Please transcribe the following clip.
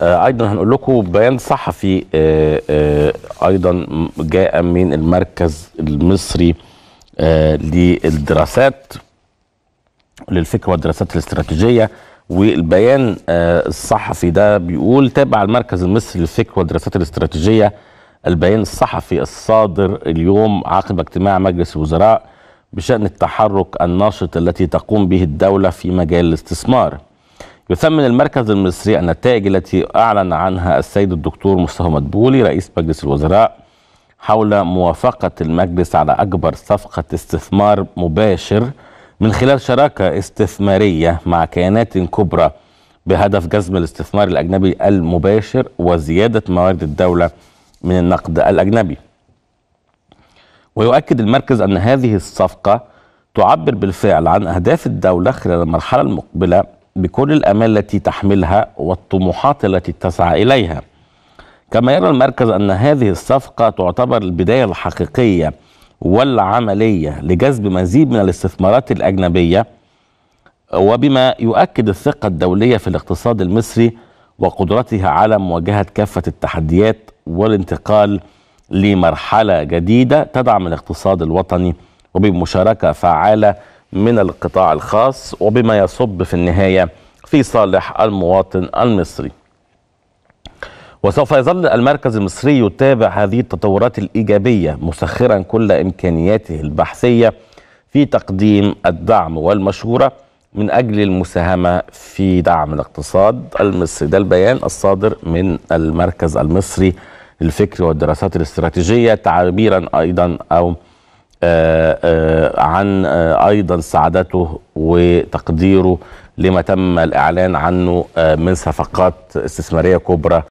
آه، ايضا هنقول لكم بيان صحفي آه، آه، ايضا جاء من المركز المصري للدراسات للفكر والدراسات الاستراتيجيه والبيان الصحفي ده بيقول تابع المركز المصري للفكر والدراسات الاستراتيجيه البيان الصحفي الصادر اليوم عقب اجتماع مجلس الوزراء بشان التحرك الناشط التي تقوم به الدوله في مجال الاستثمار. يثمن المركز المصري النتائج التي أعلن عنها السيد الدكتور مصطفى مدبولي رئيس مجلس الوزراء حول موافقة المجلس على أكبر صفقة استثمار مباشر من خلال شراكة استثمارية مع كيانات كبرى بهدف جذب الاستثمار الأجنبي المباشر وزيادة موارد الدولة من النقد الأجنبي ويؤكد المركز أن هذه الصفقة تعبر بالفعل عن أهداف الدولة خلال المرحلة المقبلة بكل الآمال التي تحملها والطموحات التي تسعى إليها كما يرى المركز أن هذه الصفقة تعتبر البداية الحقيقية والعملية لجذب مزيد من الاستثمارات الأجنبية وبما يؤكد الثقة الدولية في الاقتصاد المصري وقدرتها على مواجهة كافة التحديات والانتقال لمرحلة جديدة تدعم الاقتصاد الوطني وبمشاركة فعالة من القطاع الخاص وبما يصب في النهاية في صالح المواطن المصري وسوف يظل المركز المصري يتابع هذه التطورات الإيجابية مسخرا كل إمكانياته البحثية في تقديم الدعم والمشورة من أجل المساهمة في دعم الاقتصاد المصري ده البيان الصادر من المركز المصري للفكر والدراسات الاستراتيجية تعبيرا أيضا أو آه، آه، عن آه، ايضا سعادته وتقديره لما تم الاعلان عنه من صفقات استثماريه كبرى